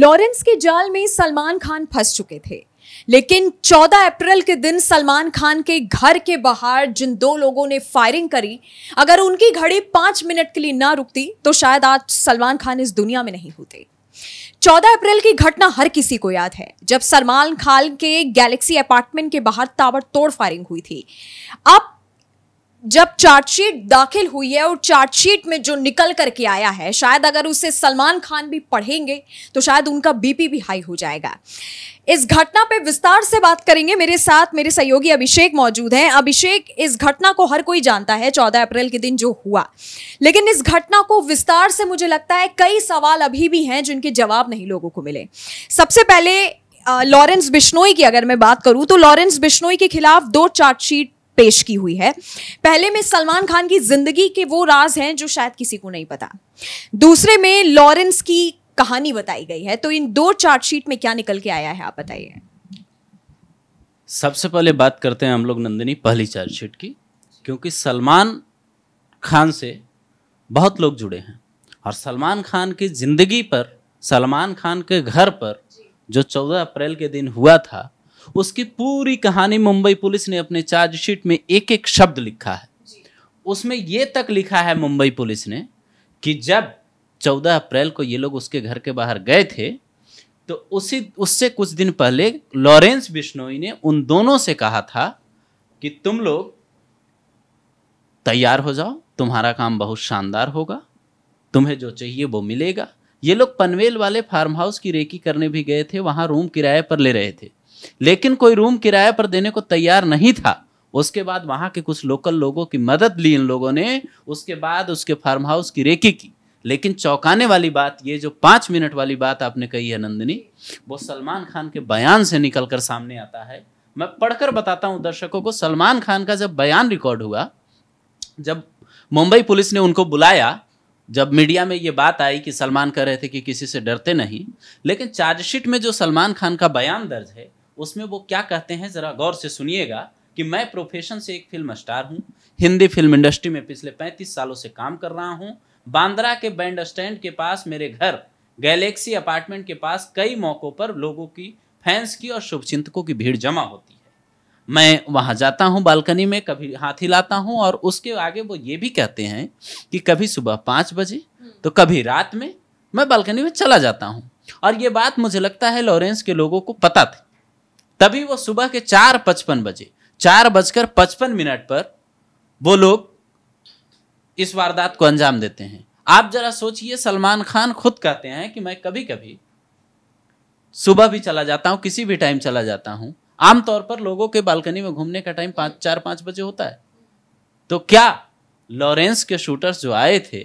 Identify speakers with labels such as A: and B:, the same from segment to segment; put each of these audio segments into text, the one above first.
A: Lawrence के जाल में सलमान खान फंस चुके थे लेकिन 14 अप्रैल के दिन सलमान खान के घर के बाहर जिन दो लोगों ने फायरिंग करी अगर उनकी घड़ी पांच मिनट के लिए ना रुकती तो शायद आज सलमान खान इस दुनिया में नहीं होते 14 अप्रैल की घटना हर किसी को याद है जब सलमान खान के गैलेक्सी अपार्टमेंट के बाहर ताबड़तोड़ फायरिंग हुई थी अब जब चार्जशीट दाखिल हुई है और चार्जशीट में जो निकल करके आया है शायद अगर उसे सलमान खान भी पढ़ेंगे तो शायद उनका बीपी भी हाई हो जाएगा इस घटना पे विस्तार से बात करेंगे मेरे साथ मेरे सहयोगी अभिषेक मौजूद हैं अभिषेक इस घटना को हर कोई जानता है 14 अप्रैल के दिन जो हुआ लेकिन इस घटना को विस्तार से मुझे लगता है कई सवाल अभी भी हैं जिनके जवाब नहीं लोगों को मिले सबसे पहले लॉरेंस बिश्नोई की अगर मैं बात करूं तो लॉरेंस बिश्नोई के खिलाफ दो चार्जशीट पेश की हुई है पहले में सलमान खान की जिंदगी के वो राज हैं जो शायद किसी को नहीं पता दूसरे में लॉरेंस की कहानी बताई गई है तो इन दो चार्जशीट में क्या निकल के आया है आप बताइए
B: सबसे पहले बात करते हैं हम लोग नंदिनी पहली चार्जशीट की क्योंकि सलमान खान से बहुत लोग जुड़े हैं और सलमान खान की ज़िंदगी पर सलमान खान के घर पर जो 14 अप्रैल के दिन हुआ था उसकी पूरी कहानी मुंबई पुलिस ने अपने चार्जशीट में एक एक शब्द लिखा है उसमें ये तक लिखा है मुंबई पुलिस ने कि जब 14 अप्रैल को ये लोग उसके घर के बाहर गए थे तो उसी उससे कुछ दिन पहले लॉरेंस बिश्नोई ने उन दोनों से कहा था कि तुम लोग तैयार हो जाओ तुम्हारा काम बहुत शानदार होगा तुम्हें जो चाहिए वो मिलेगा ये लोग पनवेल वाले फार्म हाउस की रेकी करने भी गए थे वहां रूम किराए पर ले रहे थे लेकिन कोई रूम किराए पर देने को तैयार नहीं था उसके बाद वहाँ के कुछ लोकल लोगों की मदद ली इन लोगों ने उसके बाद उसके फार्म हाउस की रेकी की लेकिन चौंकाने वाली बात ये जो पाँच मिनट वाली बात आपने कही है नंदिनी वो सलमान खान के बयान से निकल कर सामने आता है मैं पढ़कर बताता हूँ दर्शकों को सलमान खान का जब बयान रिकॉर्ड हुआ जब मुंबई पुलिस ने उनको बुलाया जब मीडिया में ये बात आई कि सलमान कह रहे थे कि किसी से डरते नहीं लेकिन चार्जशीट में जो सलमान खान का बयान दर्ज है उसमें वो क्या कहते हैं ज़रा गौर से सुनिएगा कि मैं प्रोफेशन से एक फिल्म स्टार हूँ हिंदी फिल्म इंडस्ट्री में पिछले 35 सालों से काम कर रहा हूँ बांद्रा के बैंड स्टैंड के पास मेरे घर गैलेक्सी अपार्टमेंट के पास कई मौक़ों पर लोगों की फैंस की और शुभचिंतकों की भीड़ जमा होती है मैं वहाँ जाता हूँ बालकनी में कभी हाथ हिलाता हूँ और उसके आगे वो ये भी कहते हैं कि कभी सुबह पाँच बजे हम्म। तो कभी रात में मैं बालकनी में चला जाता हूँ और ये बात मुझे लगता है लॉरेंस के लोगों को पता थी तभी वो सुबह के चार पचपन बजे चार बजकर पचपन मिनट पर वो लोग इस वारदात को अंजाम देते हैं आप जरा सोचिए सलमान खान खुद कहते हैं कि मैं कभी कभी सुबह भी चला जाता हूं किसी भी टाइम चला जाता हूं आमतौर पर लोगों के बालकनी में घूमने का टाइम पाँच चार पांच बजे होता है तो क्या लॉरेंस के शूटर्स जो आए थे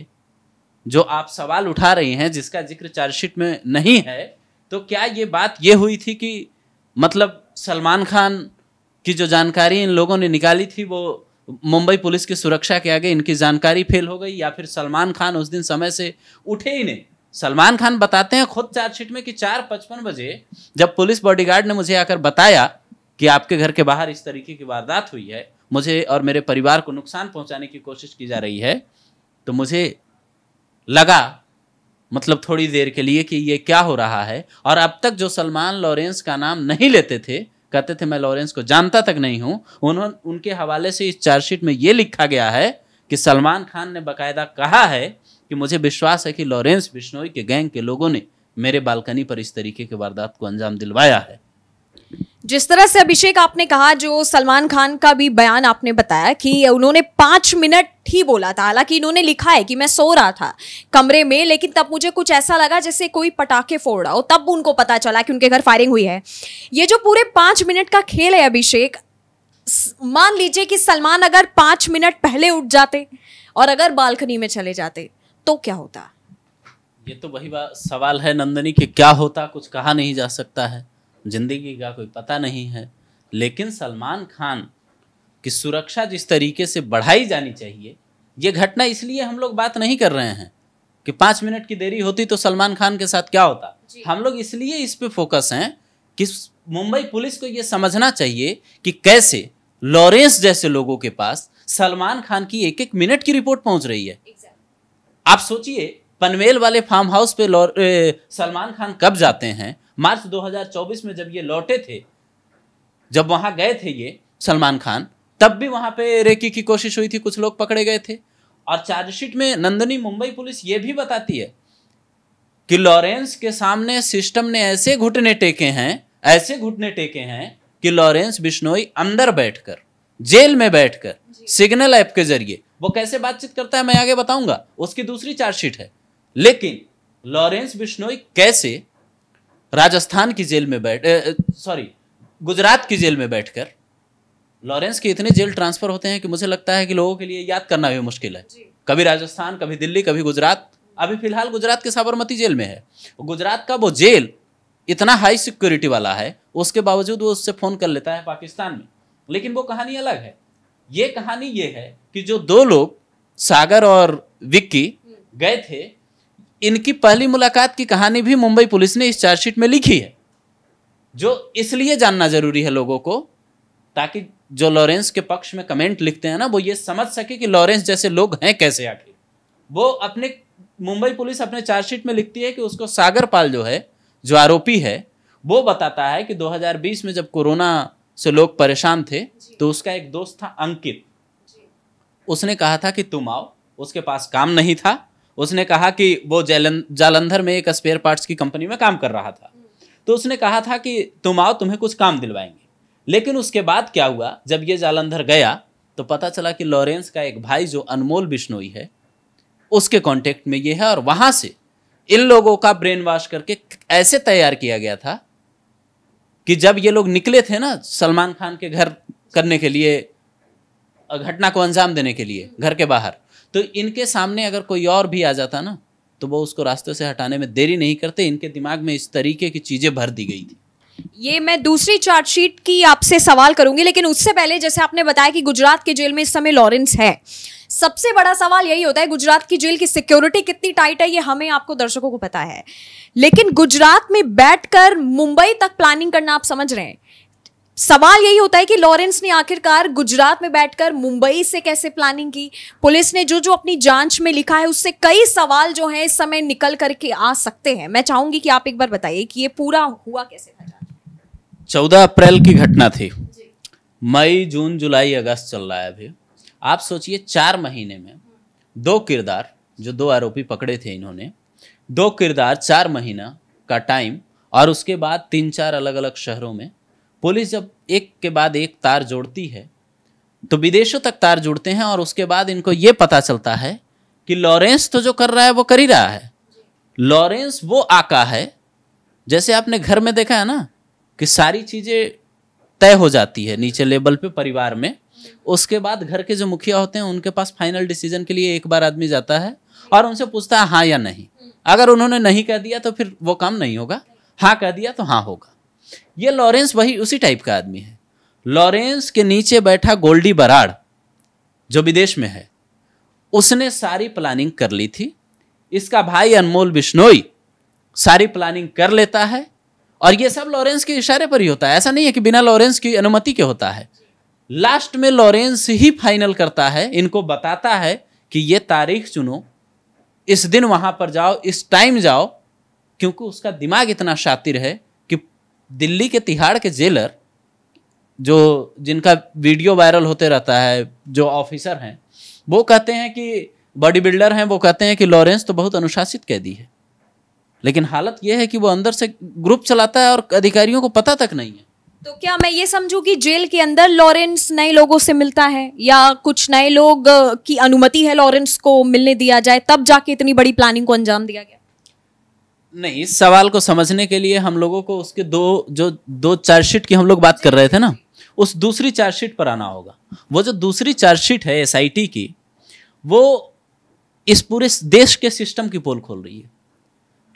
B: जो आप सवाल उठा रही हैं जिसका जिक्र चार्जशीट में नहीं है तो क्या ये बात ये हुई थी कि मतलब सलमान खान की जो जानकारी इन लोगों ने निकाली थी वो मुंबई पुलिस की सुरक्षा के आगे इनकी जानकारी फेल हो गई या फिर सलमान खान उस दिन समय से उठे ही नहीं सलमान खान बताते हैं खुद चार्जशीट में कि चार पचपन बजे जब पुलिस बॉडीगार्ड ने मुझे आकर बताया कि आपके घर के बाहर इस तरीके की वारदात हुई है मुझे और मेरे परिवार को नुकसान पहुंचाने की कोशिश की जा रही है तो मुझे लगा मतलब थोड़ी देर के लिए कि ये क्या हो रहा है और अब तक जो सलमान लॉरेंस का नाम नहीं लेते थे कहते थे मैं लॉरेंस को जानता तक नहीं हूँ उन्होंने उनके हवाले से इस चार्जशीट में ये लिखा गया है कि सलमान खान ने बाकायदा कहा है कि मुझे विश्वास है कि लॉरेंस बिश्नोई के गैंग के लोगों ने मेरे बालकनी पर इस तरीके की वारदात को अंजाम दिलवाया है
A: जिस तरह से अभिषेक आपने कहा जो सलमान खान का भी बयान आपने बताया कि उन्होंने पांच मिनट ही बोला था हालांकि इन्होंने लिखा है कि मैं सो रहा था कमरे में लेकिन तब मुझे कुछ ऐसा लगा जैसे कोई पटाखे फोड़ रहा हो तब उनको पता चला कि उनके घर फायरिंग हुई है ये जो पूरे पांच मिनट का खेल है अभिषेक मान लीजिए कि सलमान अगर पांच मिनट पहले उठ जाते और अगर बालकनी में चले जाते तो क्या होता
B: ये तो वही सवाल है नंदनी कि क्या होता कुछ कहा नहीं जा सकता है ज़िंदगी का कोई पता नहीं है लेकिन सलमान खान की सुरक्षा जिस तरीके से बढ़ाई जानी चाहिए ये घटना इसलिए हम लोग बात नहीं कर रहे हैं कि पाँच मिनट की देरी होती तो सलमान खान के साथ क्या होता हम लोग इसलिए इस पर फोकस हैं कि मुंबई पुलिस को ये समझना चाहिए कि कैसे लॉरेंस जैसे लोगों के पास सलमान खान की एक एक मिनट की रिपोर्ट पहुंच रही है exactly. आप सोचिए पनवेल वाले फार्म हाउस पे सलमान खान कब जाते हैं मार्च 2024 में जब ये लौटे थे जब वहां गए थे ये सलमान खान तब भी वहां पे रेकी की कोशिश हुई थी कुछ लोग पकड़े गए थे और चार्जशीट में नंदनी मुंबई पुलिस ये भी बताती है कि लॉरेंस के सामने सिस्टम ने ऐसे घुटने टेके हैं ऐसे घुटने टेके हैं कि लॉरेंस बिश्नोई अंदर बैठकर जेल में बैठकर सिग्नल ऐप के जरिए वो कैसे बातचीत करता है मैं आगे बताऊंगा उसकी दूसरी चार्जशीट है लेकिन लॉरेंस बिश्नोई कैसे राजस्थान की जेल में बैठ सॉरी गुजरात की जेल में बैठकर लॉरेंस के इतने जेल ट्रांसफर होते हैं कि मुझे लगता है कि लोगों के लिए याद करना भी मुश्किल है कभी राजस्थान कभी दिल्ली कभी गुजरात अभी फिलहाल गुजरात के साबरमती जेल में है गुजरात का वो जेल इतना हाई सिक्योरिटी वाला है उसके बावजूद वो उससे फ़ोन कर लेता है पाकिस्तान में लेकिन वो कहानी अलग है ये कहानी ये है कि जो दो लोग सागर और विक्की हम्म। गए थे इनकी पहली मुलाकात की कहानी भी मुंबई पुलिस ने इस चार्जशीट में लिखी है जो इसलिए जानना जरूरी है लोगों को ताकि जो लॉरेंस के पक्ष में कमेंट लिखते हैं ना वो ये समझ सके कि लॉरेंस जैसे लोग हैं कैसे आखिर वो अपने मुंबई पुलिस अपने चार्जशीट में लिखती है कि उसको सागर पाल जो है जो आरोपी है वो बताता है कि 2020 में जब कोरोना से लोग परेशान थे तो उसका एक दोस्त था अंकित उसने कहा था कि तुम आओ उसके पास काम नहीं था उसने कहा कि वो जलन जालंधर में एक स्पेयर पार्ट्स की कंपनी में काम कर रहा था तो उसने कहा था कि तुम आओ तुम्हें कुछ काम दिलवाएंगे लेकिन उसके बाद क्या हुआ जब ये जालंधर गया तो पता चला कि लॉरेंस का एक भाई जो अनमोल बिश्नोई है उसके कॉन्टेक्ट में ये है और वहाँ से इन लोगों का ब्रेन वॉश करके ऐसे तैयार किया गया था कि जब ये लोग निकले थे ना सलमान खान के घर करने के लिए घटना को अंजाम देने के लिए घर के बाहर तो इनके सामने अगर कोई और भी आ जाता ना तो वो उसको रास्ते से हटाने में देरी नहीं करते इनके दिमाग में इस तरीके की चीज़ें भर दी गई थी
A: ये मैं दूसरी चार्जशीट की आपसे सवाल करूंगी लेकिन उससे पहले जैसे आपने बताया कि गुजरात के जेल में इस समय लॉरेंस है सबसे बड़ा सवाल यही होता है गुजरात की जेल की सिक्योरिटी कितनी टाइट है ये हमें आपको दर्शकों को पता है लेकिन गुजरात में बैठकर मुंबई तक प्लानिंग करना आप समझ रहे हैं सवाल यही होता है कि लॉरेंस ने आखिरकार गुजरात में बैठकर मुंबई से कैसे प्लानिंग की पुलिस ने जो जो अपनी जांच में लिखा है उससे कई सवाल जो है इस समय निकल करके आ सकते हैं मैं चाहूंगी कि आप एक बार बताइए कि ये पूरा हुआ कैसे
B: चौदह अप्रैल की घटना थी मई जून जुलाई अगस्त चल रहा है अभी आप सोचिए चार महीने में दो किरदार जो दो आरोपी पकड़े थे इन्होंने दो किरदार चार महीना का टाइम और उसके बाद तीन चार अलग अलग शहरों में पुलिस जब एक के बाद एक तार जोड़ती है तो विदेशों तक तार जुड़ते हैं और उसके बाद इनको ये पता चलता है कि लॉरेंस तो जो कर रहा है वो कर ही रहा है लॉरेंस वो आका है जैसे आपने घर में देखा है ना कि सारी चीज़ें तय हो जाती है नीचे लेवल पे परिवार में उसके बाद घर के जो मुखिया होते हैं उनके पास फाइनल डिसीजन के लिए एक बार आदमी जाता है और उनसे पूछता है हाँ या नहीं अगर उन्होंने नहीं कह दिया तो फिर वो काम नहीं होगा हाँ कह दिया तो हाँ होगा ये लॉरेंस वही उसी टाइप का आदमी है लॉरेंस के नीचे बैठा गोल्डी बराड़ जो विदेश में है उसने सारी प्लानिंग कर ली थी इसका भाई अनमोल बिश्नोई सारी प्लानिंग कर लेता है और ये सब लॉरेंस के इशारे पर ही होता है ऐसा नहीं है कि बिना लॉरेंस की अनुमति के होता है लास्ट में लॉरेंस ही फाइनल करता है इनको बताता है कि ये तारीख चुनो इस दिन वहां पर जाओ इस टाइम जाओ क्योंकि उसका दिमाग इतना शातिर है दिल्ली के तिहाड़ के जेलर जो जिनका वीडियो वायरल होते रहता है जो ऑफिसर हैं वो कहते हैं कि बॉडी बिल्डर हैं वो कहते हैं कि लॉरेंस तो बहुत अनुशासित कैदी है लेकिन हालत यह है कि वो अंदर से ग्रुप चलाता है और अधिकारियों को पता तक नहीं है
A: तो क्या मैं ये समझूं कि जेल के अंदर लॉरेंस नए लोगों से मिलता है या कुछ नए लोग की अनुमति है लॉरेंस को मिलने दिया जाए तब जाके इतनी बड़ी प्लानिंग को अंजाम दिया गया
B: नहीं इस सवाल को समझने के लिए हम लोगों को उसके दो जो दो चार्जशीट की हम लोग बात कर रहे थे ना उस दूसरी चार्जशीट पर आना होगा वो जो दूसरी चार्जशीट है एस की वो इस पूरे देश के सिस्टम की पोल खोल रही है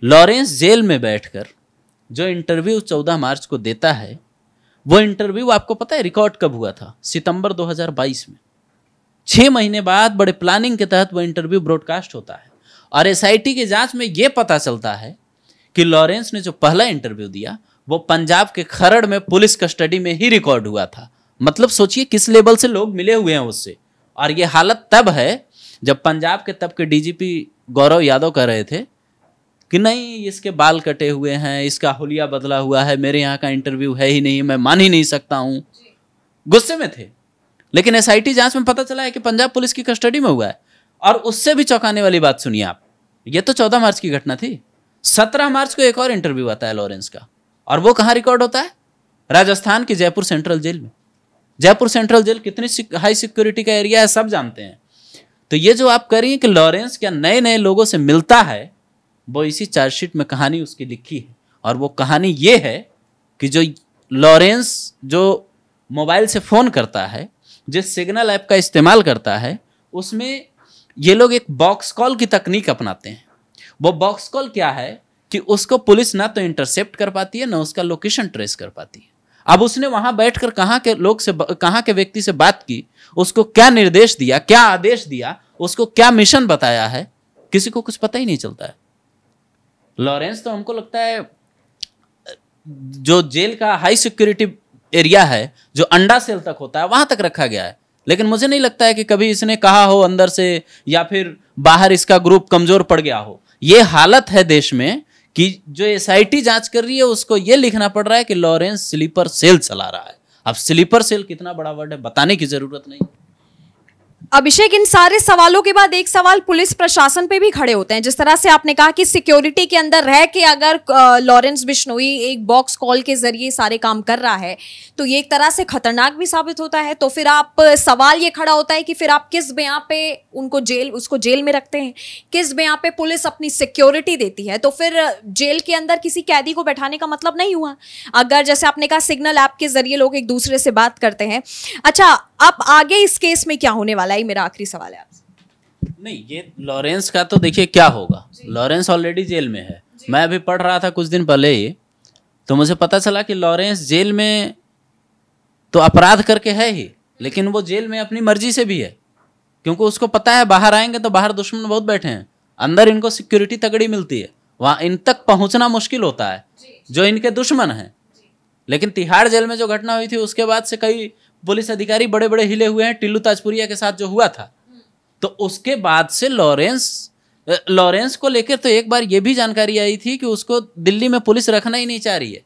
B: लॉरेंस जेल में बैठकर जो इंटरव्यू चौदह मार्च को देता है वो इंटरव्यू आपको पता है रिकॉर्ड कब हुआ था सितंबर 2022 में छः महीने बाद बड़े प्लानिंग के तहत वो इंटरव्यू ब्रॉडकास्ट होता है और एस के जांच में ये पता चलता है कि लॉरेंस ने जो पहला इंटरव्यू दिया वो पंजाब के खरड़ में पुलिस कस्टडी में ही रिकॉर्ड हुआ था मतलब सोचिए किस लेवल से लोग मिले हुए हैं उससे और ये हालत तब है जब पंजाब के तब के डीजीपी गौरव यादव कह रहे थे कि नहीं इसके बाल कटे हुए हैं इसका हुलिया बदला हुआ है मेरे यहाँ का इंटरव्यू है ही नहीं मैं मान ही नहीं सकता हूँ गुस्से में थे लेकिन एस आई जांच में पता चला है कि पंजाब पुलिस की कस्टडी में हुआ है और उससे भी चौंकाने वाली बात सुनिए आप ये तो चौदह मार्च की घटना थी सत्रह मार्च को एक और इंटरव्यू आता है लॉरेंस का और वो कहाँ रिकॉर्ड होता है राजस्थान की जयपुर सेंट्रल जेल में जयपुर सेंट्रल जेल कितनी सिक, हाई सिक्योरिटी का एरिया है सब जानते हैं तो ये जो आप कह रही हैं कि लॉरेंस क्या नए नए लोगों से मिलता है वो इसी चार्जशीट में कहानी उसकी लिखी है और वो कहानी ये है कि जो लॉरेंस जो मोबाइल से फ़ोन करता है जिस सिग्नल ऐप का इस्तेमाल करता है उसमें ये लोग एक बॉक्स कॉल की तकनीक अपनाते हैं वो बॉक्स कॉल क्या है कि उसको पुलिस ना तो इंटरसेप्ट कर पाती है ना उसका लोकेशन ट्रेस कर पाती है अब उसने वहां बैठकर कहां के लोग से कहां के व्यक्ति से बात की उसको क्या निर्देश दिया क्या आदेश दिया उसको क्या मिशन बताया है किसी को कुछ पता ही नहीं चलता है लॉरेंस तो हमको लगता है जो जेल का हाई सिक्योरिटी एरिया है जो अंडा सेल तक होता है वहां तक रखा गया है लेकिन मुझे नहीं लगता है कि कभी इसने कहा हो अंदर से या फिर बाहर इसका ग्रुप कमजोर पड़ गया हो ये हालत है देश में कि जो एस जांच कर रही है उसको ये लिखना पड़ रहा है कि लॉरेंस स्लीपर सेल चला रहा है अब स्लीपर सेल कितना बड़ा वर्ड है बताने की जरूरत नहीं
A: अभिषेक इन सारे सवालों के बाद एक सवाल पुलिस प्रशासन पे भी खड़े होते हैं जिस तरह से आपने कहा कि सिक्योरिटी के अंदर रह के अगर लॉरेंस बिश्नोई एक बॉक्स कॉल के जरिए सारे काम कर रहा है तो ये एक तरह से खतरनाक भी साबित होता है तो फिर आप सवाल ये खड़ा होता है कि फिर आप किस बयां पे उनको जेल उसको जेल में रखते हैं किस बयाँ पे पुलिस अपनी सिक्योरिटी देती है तो फिर जेल के अंदर किसी कैदी को बैठाने का मतलब नहीं हुआ अगर जैसे आपने कहा सिग्नल ऐप के जरिए लोग एक दूसरे से बात करते हैं अच्छा अब आगे इस केस में क्या होने वाला है लाई मेरा आखिरी सवाल है आपसे
B: नहीं ये लॉरेंस का तो देखिए क्या होगा लॉरेंस ऑलरेडी जेल में है मैं अभी पढ़ रहा था कुछ दिन पहले ही तो मुझे पता चला कि लॉरेंस जेल में तो अपराध करके है ही लेकिन वो जेल में अपनी मर्जी से भी है क्योंकि उसको पता है बाहर आएंगे तो बाहर दुश्मन बहुत बैठे हैं अंदर इनको सिक्योरिटी तगड़ी मिलती है वहाँ इन तक पहुँचना मुश्किल होता है जो इनके दुश्मन हैं लेकिन तिहाड़ जेल में जो घटना हुई थी उसके बाद से कई पुलिस अधिकारी बड़े बड़े हिले हुए हैं टिल्लू ताजपुरिया के साथ जो हुआ था तो उसके बाद से लॉरेंस लॉरेंस को लेकर तो एक बार ये भी जानकारी आई थी कि उसको दिल्ली में पुलिस रखना ही नहीं चाह रही है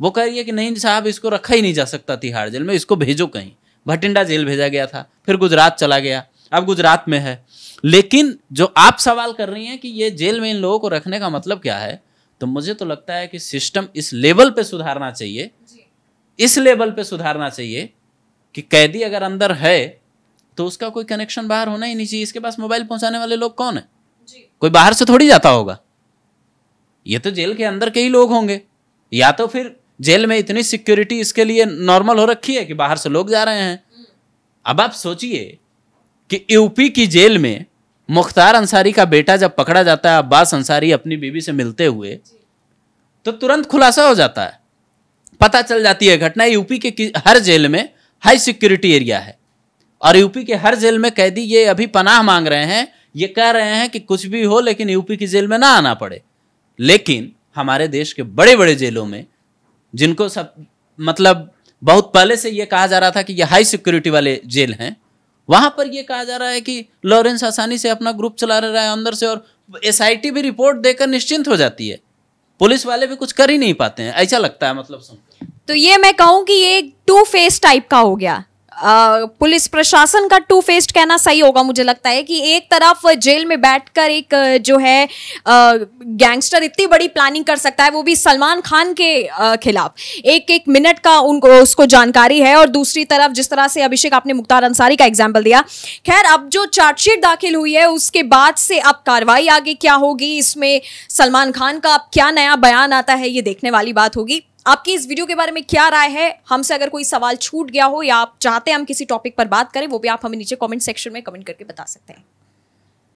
B: वो कह रही है कि नहीं साहब इसको रखा ही नहीं जा सकता तिहाड़ जेल में इसको भेजो कहीं भटिंडा जेल भेजा गया था फिर गुजरात चला गया अब गुजरात में है लेकिन जो आप सवाल कर रही हैं कि ये जेल में इन लोगों को रखने का मतलब क्या है तो मुझे तो लगता है कि सिस्टम इस लेवल पे सुधारना चाहिए इस लेवल पे सुधारना चाहिए कि कैदी अगर अंदर है तो उसका कोई कनेक्शन बाहर होना ही नहीं चाहिए इसके पास मोबाइल पहुंचाने वाले लोग कौन है जी। कोई बाहर से थोड़ी जाता होगा ये तो जेल के अंदर के ही लोग होंगे या तो फिर जेल में इतनी सिक्योरिटी इसके लिए नॉर्मल हो रखी है कि बाहर से लोग जा रहे हैं हम्म। अब आप सोचिए कि यूपी की जेल में मुख्तार अंसारी का बेटा जब पकड़ा जाता है अब्बास अंसारी अपनी बीबी से मिलते हुए तो तुरंत खुलासा हो जाता है पता चल जाती है घटना यूपी के हर जेल में हाई सिक्योरिटी एरिया है और यूपी के हर जेल में कैदी ये अभी पनाह मांग रहे हैं ये कह रहे हैं कि कुछ भी हो लेकिन यूपी की जेल में ना आना पड़े लेकिन हमारे देश के बड़े बड़े जेलों में जिनको सब मतलब बहुत पहले से ये कहा जा रहा था कि ये हाई सिक्योरिटी वाले जेल हैं वहां पर ये कहा जा रहा है कि लॉरेंस आसानी से अपना ग्रुप चला रहा है अंदर से और एस भी रिपोर्ट देकर निश्चिंत हो जाती है पुलिस वाले भी कुछ कर ही नहीं पाते हैं ऐसा लगता है मतलब सुन
A: तो ये मैं कहूँ कि ये टू फेस टाइप का हो गया पुलिस प्रशासन का टू फेस्ड कहना सही होगा मुझे लगता है कि एक तरफ जेल में बैठकर एक जो है गैंगस्टर इतनी बड़ी प्लानिंग कर सकता है वो भी सलमान खान के खिलाफ एक एक मिनट का उनको उसको जानकारी है और दूसरी तरफ जिस तरह से अभिषेक आपने मुख्तार अंसारी का एग्जाम्पल दिया खैर अब जो चार्जशीट दाखिल हुई है उसके बाद से अब कार्रवाई आगे क्या होगी इसमें सलमान खान का अब क्या नया बयान आता है ये देखने वाली बात होगी आपकी इस वीडियो के बारे में क्या राय है हमसे अगर कोई सवाल छूट गया हो या आप चाहते हैं हम किसी टॉपिक पर बात करें वो भी आप हमें नीचे कमेंट सेक्शन में कमेंट करके बता सकते हैं